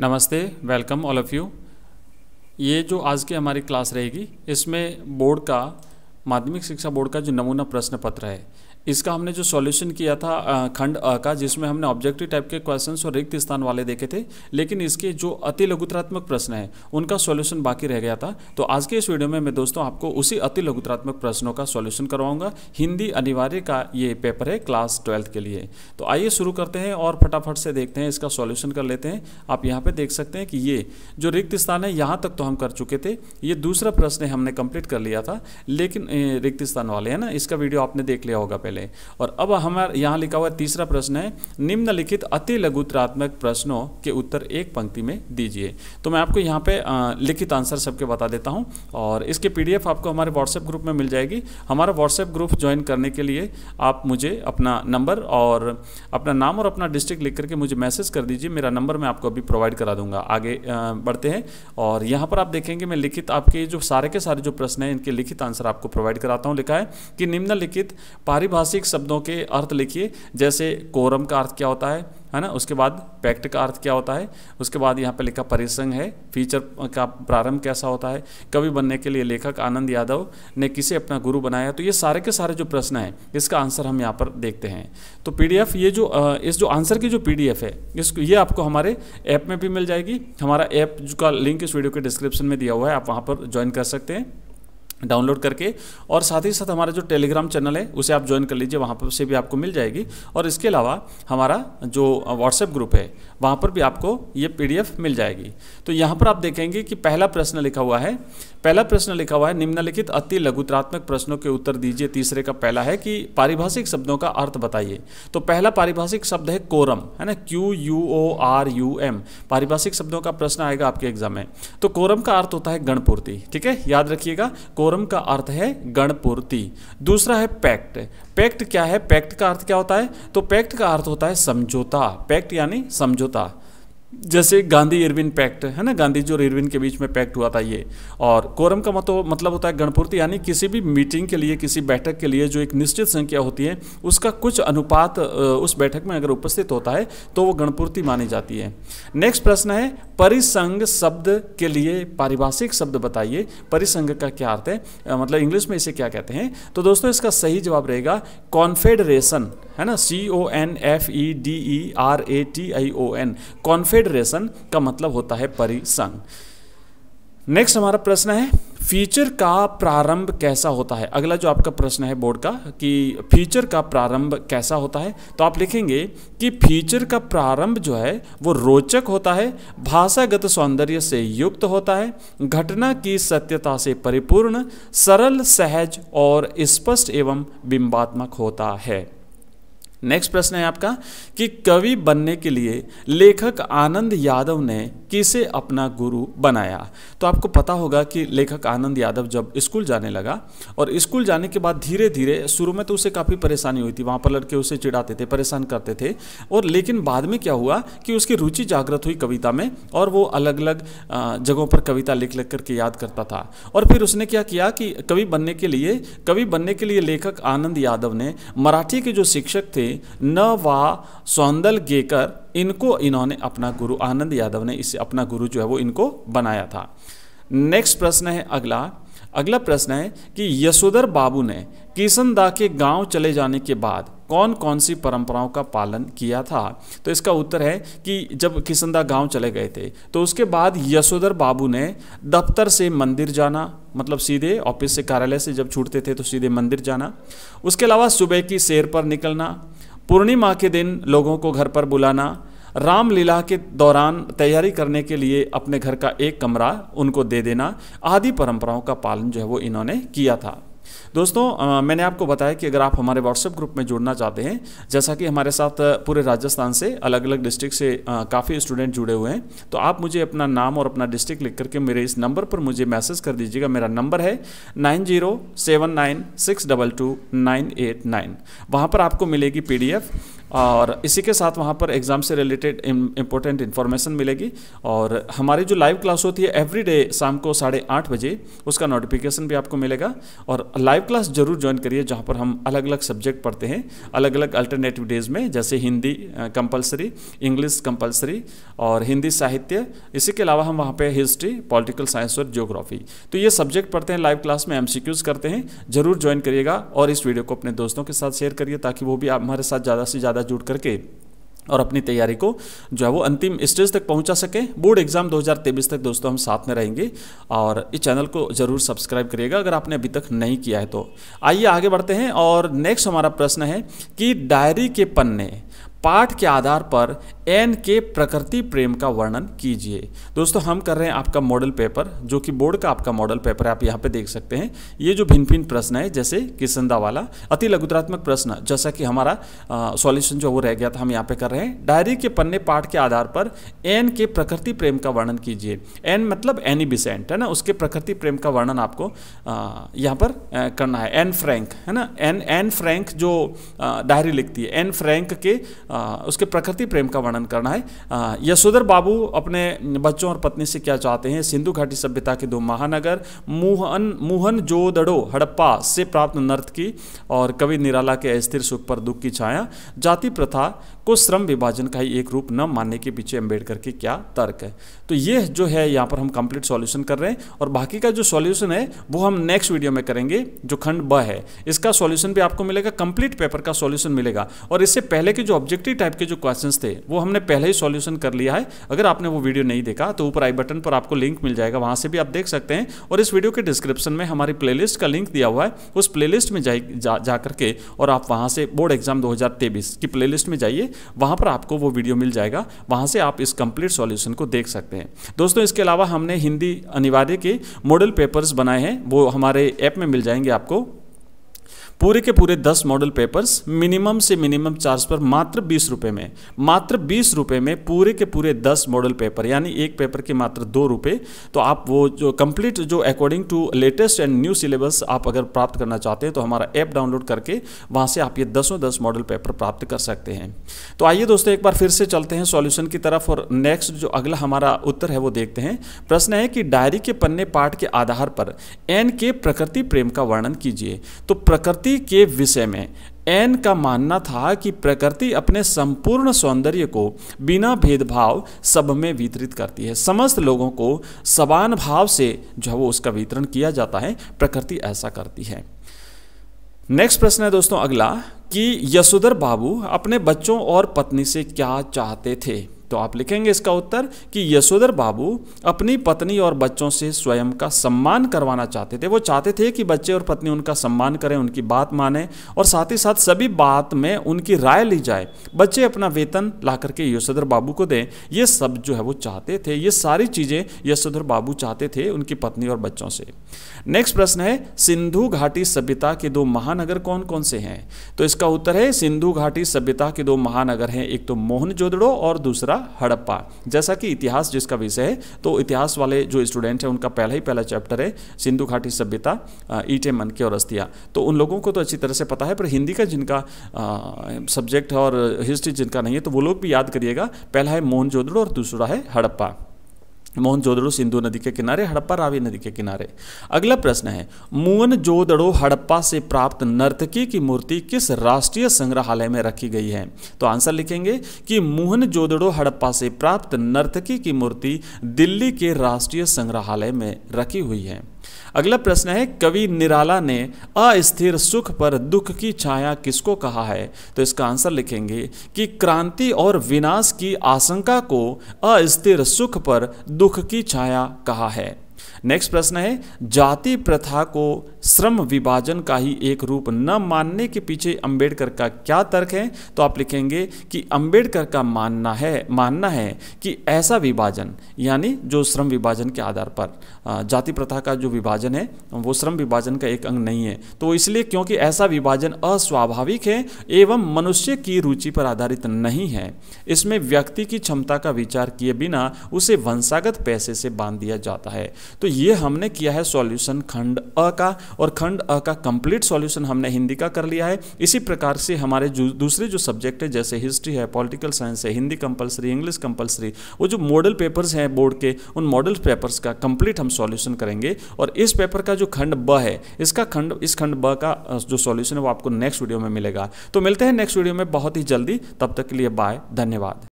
नमस्ते welcome all of you ये जो आज की हमारी क्लास रहेगी इसमें बोर्ड का माध्यमिक शिक्षा बोर्ड का जो नमूना प्रश्न पत्र है इसका हमने जो सॉल्यूशन किया था खंड अ का जिसमें हमने ऑब्जेक्टिव टाइप के क्वेश्चंस और रिक्त स्थान वाले देखे थे लेकिन इसके जो अति लघुतरात्मक प्रश्न हैं उनका सॉल्यूशन बाकी रह गया था तो आज के इस वीडियो में मैं दोस्तों आपको उसी अति लघुतरात्मक प्रश्नों का सॉल्यूशन करवाऊंगा हिंदी अनिवार्य का ये पेपर है क्लास ट्वेल्थ के लिए तो आइए शुरू करते हैं और फटाफट से देखते हैं इसका सॉल्यूशन कर लेते हैं आप यहाँ पर देख सकते हैं कि ये जो रिक्त स्थान है यहाँ तक तो हम कर चुके थे ये दूसरा प्रश्न हमने कंप्लीट कर लिया था लेकिन रिक्त स्थान वाले है ना इसका वीडियो आपने देख लिया होगा पहले पहले और अब हमारे यहाँ लिखा हुआ तीसरा प्रश्न है निम्नलिखित अति लघुत्रात्मक प्रश्नों के उत्तर एक पंक्ति में दीजिए तो मैं आपको यहाँ पे लिखित आंसर सबके बता देता हूँ और इसके पी आपको हमारे व्हाट्सएप ग्रुप में मिल जाएगी हमारा व्हाट्सएप ग्रुप ज्वाइन करने के लिए आप मुझे अपना नंबर और अपना नाम और अपना डिस्ट्रिक्ट लिख करके मुझे मैसेज कर दीजिए मेरा नंबर मैं आपको अभी प्रोवाइड करा दूंगा आगे बढ़ते हैं और यहाँ पर आप देखेंगे मैं लिखित आपके जो सारे के सारे जो प्रश्न हैं इनके लिखित आंसर आपको प्रोवाइड कराता हूँ लिखा है कि निम्नलिखित पारिभाषिक ऐतिहासिक शब्दों के अर्थ लिखिए जैसे कोरम का अर्थ क्या होता है है ना उसके बाद पैक्ट का अर्थ क्या होता है उसके बाद यहाँ पे लिखा परिसंग है फीचर का प्रारंभ कैसा होता है कवि बनने के लिए लेखक आनंद यादव ने किसे अपना गुरु बनाया तो ये सारे के सारे जो प्रश्न हैं इसका आंसर हम यहाँ पर देखते हैं तो पीडीएफ ये जो इस जो आंसर की जो पीडीएफ है इसको ये आपको हमारे ऐप में भी मिल जाएगी हमारा ऐप का लिंक इस वीडियो के डिस्क्रिप्शन में दिया हुआ है आप वहाँ पर ज्वाइन कर सकते हैं डाउनलोड करके और साथ ही साथ हमारा जो टेलीग्राम चैनल है उसे आप ज्वाइन कर लीजिए वहाँ पर से भी आपको मिल जाएगी और इसके अलावा हमारा जो व्हाट्सएप ग्रुप है वहाँ पर भी आपको ये पीडीएफ मिल जाएगी तो यहाँ पर आप देखेंगे कि पहला प्रश्न लिखा हुआ है पहला प्रश्न लिखा हुआ है निम्नलिखित अति लघुतरात्मक प्रश्नों के उत्तर दीजिए तीसरे का पहला है कि पारिभाषिक शब्दों का अर्थ बताइए तो पहला पारिभाषिक शब्द है कोरम है ना Q U O R U M पारिभाषिक शब्दों का प्रश्न आएगा आपके एग्जाम में तो कोरम का अर्थ होता है गणपूर्ति ठीक है याद रखिएगा कोरम का अर्थ है गणपूर्ति दूसरा है पैक्ट पैक्ट क्या है पैक्ट का अर्थ क्या होता है तो पैक्ट का अर्थ होता है समझौता पैक्ट यानी समझौता जैसे गांधी इरविन पैक्ट है ना गांधी जो इरविन के बीच में पैक्ट हुआ था ये और कोरम का मतलब मतलब होता है गणपूर्ति यानी किसी भी मीटिंग के लिए किसी बैठक के लिए जो एक निश्चित संख्या होती है उसका कुछ अनुपात उस बैठक में अगर उपस्थित होता है तो वो गणपूर्ति मानी जाती है नेक्स्ट प्रश्न है परिसंग शब्द के लिए पारिभाषिक शब्द बताइए परिसंग का क्या अर्थ है मतलब इंग्लिश में इसे क्या कहते हैं तो दोस्तों इसका सही जवाब रहेगा कॉन्फेडरेशन है ना C O N F E D E R A T I O N confederation का मतलब होता है परिसंग नेक्स्ट हमारा प्रश्न है फीचर का प्रारंभ कैसा होता है अगला जो आपका प्रश्न है बोर्ड का कि फीचर का प्रारंभ कैसा होता है तो आप लिखेंगे कि फीचर का प्रारंभ जो है वो रोचक होता है भाषागत सौंदर्य से युक्त होता है घटना की सत्यता से परिपूर्ण सरल सहज और स्पष्ट एवं बिंबात्मक होता है नेक्स्ट प्रश्न है आपका कि कवि बनने के लिए लेखक आनंद यादव ने किसे अपना गुरु बनाया तो आपको पता होगा कि लेखक आनंद यादव जब स्कूल जाने लगा और स्कूल जाने के बाद धीरे धीरे शुरू में तो उसे काफ़ी परेशानी हुई थी वहाँ पर लड़के उसे चिढ़ाते थे परेशान करते थे और लेकिन बाद में क्या हुआ कि उसकी रुचि जागृत हुई कविता में और वो अलग अलग जगहों पर कविता लिख लिख करके याद करता था और फिर उसने क्या किया कि कवि बनने के लिए कवि बनने के लिए लेखक आनंद यादव ने मराठी के जो शिक्षक थे न वा सौंदल गेकर इनको इन्होंने अपना गुरु आनंद यादव ने इसे अपना गुरु जो है वो इनको बनाया था नेक्स्ट प्रश्न है अगला अगला प्रश्न है कि यशोधर बाबू ने किशनदा के गांव चले जाने के बाद कौन कौन सी परंपराओं का पालन किया था तो इसका उत्तर है कि जब किशनदा गांव चले गए थे तो उसके बाद यशोधर बाबू ने दफ्तर से मंदिर जाना मतलब सीधे ऑफिस से कार्यालय से जब छूटते थे तो सीधे मंदिर जाना उसके अलावा सुबह की सैर पर निकलना पूर्णिमा के दिन लोगों को घर पर बुलाना रामलीला के दौरान तैयारी करने के लिए अपने घर का एक कमरा उनको दे देना आदि परंपराओं का पालन जो है वो इन्होंने किया था दोस्तों आ, मैंने आपको बताया कि अगर आप हमारे व्हाट्सएप ग्रुप में जुड़ना चाहते हैं जैसा कि हमारे साथ पूरे राजस्थान से अलग अलग डिस्ट्रिक्ट से काफ़ी स्टूडेंट जुड़े हुए हैं तो आप मुझे अपना नाम और अपना डिस्ट्रिक्ट लिख करके मेरे इस नंबर पर मुझे मैसेज कर दीजिएगा मेरा नंबर है nine zero seven nine six double two nine eight nine वहाँ पर आपको मिलेगी पी और इसी के साथ वहाँ पर एग्ज़ाम से रिलेटेड इंपॉर्टेंट इन्फॉर्मेशन मिलेगी और हमारी जो लाइव क्लास होती है एवरी डे शाम को साढ़े आठ बजे उसका नोटिफिकेशन भी आपको मिलेगा और लाइव क्लास जरूर ज्वाइन करिए जहाँ पर हम अलग अलग सब्जेक्ट पढ़ते हैं अलग अलग अल्टरनेटिव डेज में जैसे हिंदी कंपलसरी इंग्लिश कंपलसरी और हिंदी साहित्य इसी के अलावा हम वहाँ पर हिस्ट्री पॉलिटिकल साइंस और जियोग्राफी तो ये सब्जेक्ट पढ़ते हैं लाइव क्लास में एम करते हैं ज़रूर ज्वाइन करिएगा और इस वीडियो को अपने दोस्तों के साथ शेयर करिए ताकि वो भी हमारे साथ ज़्यादा से ज़्यादा ज़्यादा जुड़ करके और अपनी तैयारी को जो है वो अंतिम स्टेज तक पहुंचा सके बोर्ड एग्जाम 2023 तक दोस्तों हम साथ में रहेंगे और इस चैनल को जरूर सब्सक्राइब करिएगा अगर आपने अभी तक नहीं किया है तो आइए आगे बढ़ते हैं और नेक्स्ट हमारा प्रश्न है कि डायरी के पन्ने पाठ के आधार पर एन के प्रकृति प्रेम का वर्णन कीजिए दोस्तों हम कर रहे हैं आपका मॉडल पेपर जो कि बोर्ड का आपका मॉडल पेपर है आप यहाँ पे देख सकते हैं ये जो भिन्न भिन्न प्रश्न है जैसे किसंदा वाला अति लघुतरात्मक प्रश्न जैसा कि हमारा सॉल्यूशन जो वो रह गया था हम यहाँ पे कर रहे हैं डायरी के पन्ने पाठ के आधार पर एन के प्रकृति प्रेम का वर्णन कीजिए एन मतलब एनी बिसेंट है ना उसके प्रकृति प्रेम का वर्णन आपको यहाँ पर करना है एन फ्रैंक है ना एन एन फ्रैंक जो डायरी लिखती है एन फ्रैंक के उसके प्रकृति प्रेम का वर्णन वर्णन करना है यशोधर बाबू अपने बच्चों और पत्नी से क्या चाहते हैं सिंधु घाटी सभ्यता के दो महानगर मोहन मोहन जोदड़ो हड़प्पा से प्राप्त नर्तकी और कवि निराला के अस्थिर सुख पर दुख की छाया जाति प्रथा को श्रम विभाजन का ही एक रूप न मानने के पीछे अम्बेडकर के क्या तर्क है तो ये जो है यहाँ पर हम कंप्लीट सॉल्यूशन कर रहे हैं और बाकी का जो सॉल्यूशन है वो हम नेक्स्ट वीडियो में करेंगे जो खंड ब है इसका सॉल्यूशन भी आपको मिलेगा कंप्लीट पेपर का सॉल्यूशन मिलेगा और इससे पहले के जो ऑब्जेक्टिव टाइप के जो क्वेश्चंस थे वो हमने पहले ही सॉल्यूशन कर लिया है अगर आपने वो वीडियो नहीं देखा तो ऊपर आई बटन पर आपको लिंक मिल जाएगा वहां से भी आप देख सकते हैं और इस वीडियो के डिस्क्रिप्शन में हमारी प्ले का लिंक दिया हुआ है उस प्ले में जा, जा, करके और आप वहां से बोर्ड एग्जाम दो की प्ले में जाइए वहां पर आपको वो वीडियो मिल जाएगा वहां से आप इस कंप्लीट सॉल्यूशन को देख सकते हैं दोस्तों इसके अलावा हमने हिंदी अनिवार्य के मॉडल पेपर्स बनाए हैं वो हमारे ऐप में मिल जाएंगे आपको पूरे के पूरे दस मॉडल पेपर्स मिनिमम से मिनिमम चार्ज पर मात्र बीस रुपए में मात्र बीस रुपए में पूरे के पूरे दस मॉडल पेपर यानी एक पेपर के मात्र दो रुपए तो आप वो जो कंप्लीट जो according to latest and new syllabus आप अगर प्राप्त करना चाहते हैं तो हमारा ऐप डाउनलोड करके वहां से आप ये दसों दस मॉडल पेपर प्राप्त कर सकते हैं तो आइए दोस्तों एक बार फिर से चलते हैं सॉल्यूशन की तरफ और नेक्स्ट जो अगला हमारा उत्तर है वो देखते हैं प्रश्न है कि डायरी के पन्ने पाठ के आधार पर एन के प्रकृति प्रेम का वर्णन कीजिए तो प्रकृति के विषय में एन का मानना था कि प्रकृति अपने संपूर्ण सौंदर्य को बिना भेदभाव सब में वितरित करती है समस्त लोगों को समान भाव से जो है वो उसका वितरण किया जाता है प्रकृति ऐसा करती है नेक्स्ट प्रश्न है दोस्तों अगला कि यशोधर बाबू अपने बच्चों और पत्नी से क्या चाहते थे तो आप लिखेंगे इसका उत्तर कि यशोधर बाबू अपनी पत्नी और बच्चों से स्वयं का सम्मान करवाना चाहते थे वो चाहते थे कि बच्चे और पत्नी उनका सम्मान करें उनकी बात माने और साथ ही साथ सभी बात में उनकी राय ली जाए बच्चे अपना वेतन ला करके यशोधर बाबू को दें ये सब जो है वो चाहते थे ये सारी चीज़ें यशोधर बाबू चाहते थे उनकी पत्नी और बच्चों से नेक्स्ट प्रश्न है सिंधु घाटी सभ्यता के दो महानगर कौन कौन से हैं तो इसका उत्तर है सिंधु घाटी सभ्यता के दो महानगर हैं एक तो मोहन और दूसरा का हड़प्पा जैसा कि इतिहास जिसका विषय है तो इतिहास वाले जो स्टूडेंट हैं उनका पहला ही पहला चैप्टर है सिंधु घाटी सभ्यता ईटे मन के और अस्थिया तो उन लोगों को तो अच्छी तरह से पता है पर हिंदी का जिनका सब्जेक्ट है और हिस्ट्री जिनका नहीं है तो वो लोग भी याद करिएगा पहला है मोहन और दूसरा है हड़प्पा मोहन जोदड़ो सिंधु नदी के किनारे हड़प्पा रावी नदी के किनारे अगला प्रश्न है मोहनजोदड़ो हड़प्पा से प्राप्त नर्तकी की मूर्ति किस राष्ट्रीय संग्रहालय में रखी गई है तो आंसर लिखेंगे कि मोहनजोदड़ो हड़प्पा से प्राप्त नर्तकी की मूर्ति दिल्ली के राष्ट्रीय संग्रहालय में रखी हुई है अगला प्रश्न है कवि निराला ने अस्थिर सुख पर दुख की छाया किसको कहा है तो इसका आंसर लिखेंगे कि क्रांति और विनाश की आशंका को अस्थिर सुख पर दुख की छाया कहा है नेक्स्ट प्रश्न है जाति प्रथा को श्रम विभाजन का ही एक रूप न मानने के पीछे अंबेडकर का क्या तर्क है तो आप लिखेंगे कि अंबेडकर का मानना है मानना है कि ऐसा विभाजन यानी जो श्रम विभाजन के आधार पर जाति प्रथा का जो विभाजन है वो श्रम विभाजन का एक अंग नहीं है तो इसलिए क्योंकि ऐसा विभाजन अस्वाभाविक है एवं मनुष्य की रुचि पर आधारित नहीं है इसमें व्यक्ति की क्षमता का विचार किए बिना उसे वंशागत पैसे से बांध दिया जाता है तो ये हमने किया है सॉल्यूशन खंड अ का और खंड अ का कंप्लीट सॉल्यूशन हमने हिंदी का कर लिया है इसी प्रकार से हमारे दूसरे जो सब्जेक्ट है जैसे हिस्ट्री है पॉलिटिकल साइंस है हिंदी कंपलसरी इंग्लिश कंपलसरी वो जो मॉडल पेपर्स हैं बोर्ड के उन मॉडल पेपर्स का कंप्लीट हम सॉल्यूशन करेंगे और इस पेपर का जो खंड ब है इसका खंड इस खंड ब का जो सॉल्यूशन है वो आपको नेक्स्ट वीडियो में मिलेगा तो मिलते हैं नेक्स्ट वीडियो में बहुत ही जल्दी तब तक के लिए बाय धन्यवाद